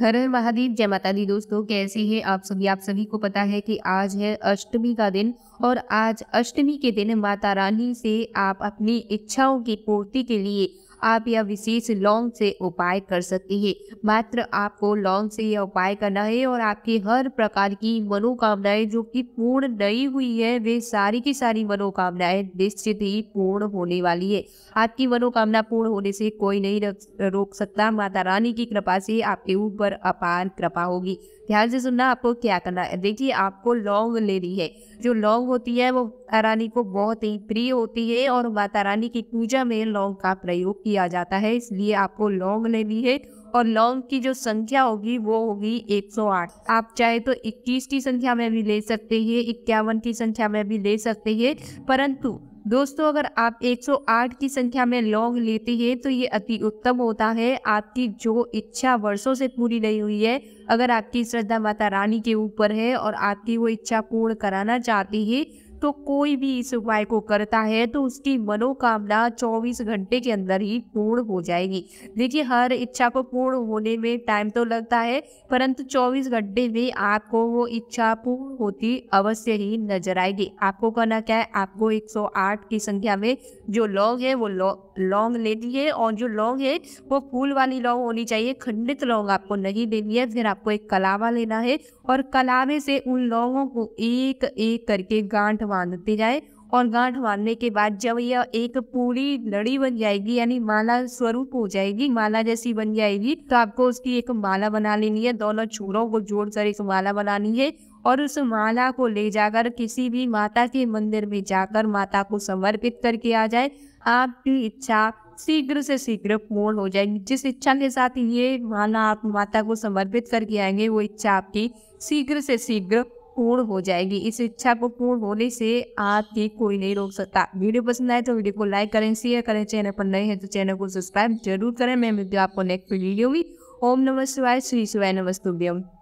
हर हर महादेव जय माता दी दोस्तों कैसे हैं आप सभी आप सभी को पता है कि आज है अष्टमी का दिन और आज अष्टमी के दिन माता रानी से आप अपनी इच्छाओं की पूर्ति के लिए आप यह विशेष लौंग से उपाय कर सकती हैं मात्र आपको लौंग से यह उपाय करना है और आपकी हर प्रकार की मनोकामनाएं जो कि पूर्ण नहीं हुई है वे सारी की सारी मनोकामनाएं निश्चित ही पूर्ण होने वाली है आपकी मनोकामना पूर्ण होने से कोई नहीं रोक सकता माता रानी की कृपा से आपके ऊपर अपार कृपा होगी ध्यान से सुनना आपको क्या करना है देखिए आपको लौंग लेनी है जो लौंग होती है वो रानी को बहुत ही प्रिय होती है और माता रानी की पूजा में लौंग का प्रयोग किया जाता है इसलिए आपको लौंग लेनी है और लौंग की जो संख्या होगी वो होगी 108 आप चाहे तो 21 की संख्या में भी ले सकते हैं इक्यावन की संख्या में भी ले सकते हैं परंतु दोस्तों अगर आप 108 की संख्या में लौंग लेते हैं तो ये अति उत्तम होता है आपकी जो इच्छा वर्षों से पूरी नहीं हुई है अगर आपकी श्रद्धा माता रानी के ऊपर है और आपकी वो इच्छा पूर्ण कराना चाहती है तो कोई भी इस उपाय को करता है तो उसकी मनोकामना 24 घंटे के अंदर ही पूर्ण हो जाएगी देखिए हर इच्छा को पूर्ण होने में टाइम तो लगता है परंतु 24 घंटे में आपको वो इच्छा पूर्ण होती अवश्य ही नजर आएगी आपको करना क्या है आपको 108 की संख्या में जो लौंग है वो लौंग लेनी है और जो लौंग है वो फूल वाली लौंग होनी चाहिए खंडित लौंग आपको नहीं लेनी है फिर आपको एक कलावा लेना है और कलावे से उन लौंगों को एक एक करके गांठ बांधते जाए और गांठ बांधने के बाद जब यह एक पूरी लड़ी बन जाएगी यानी माला स्वरूप हो जाएगी माला जैसी बन जाएगी तो आपको उसकी एक माला बना लेनी है दोनों चूड़ों को जोड़कर एक माला बनानी है और उस माला को ले जाकर किसी भी माता के मंदिर में जाकर माता को समर्पित करके आ जाए आपकी इच्छा शीघ्र से शीघ्र पूर्ण हो जाएगी जिस इच्छा के साथ ये माला आप माता को समर्पित करके आएंगे वो इच्छा आपकी शीघ्र से शीघ्र पूर्ण हो जाएगी इस इच्छा को पूर्ण होने से आपकी कोई नहीं रोक सकता वीडियो पसंद आए तो वीडियो को लाइक करें शेयर करें चैनल पर नए हैं तो चैनल को सब्सक्राइब जरूर करें मैं मिलती हूँ आपको नेक्स्ट वीडियो में ओम नमस्वाय श्री शिवाय नमस्तुभ्यम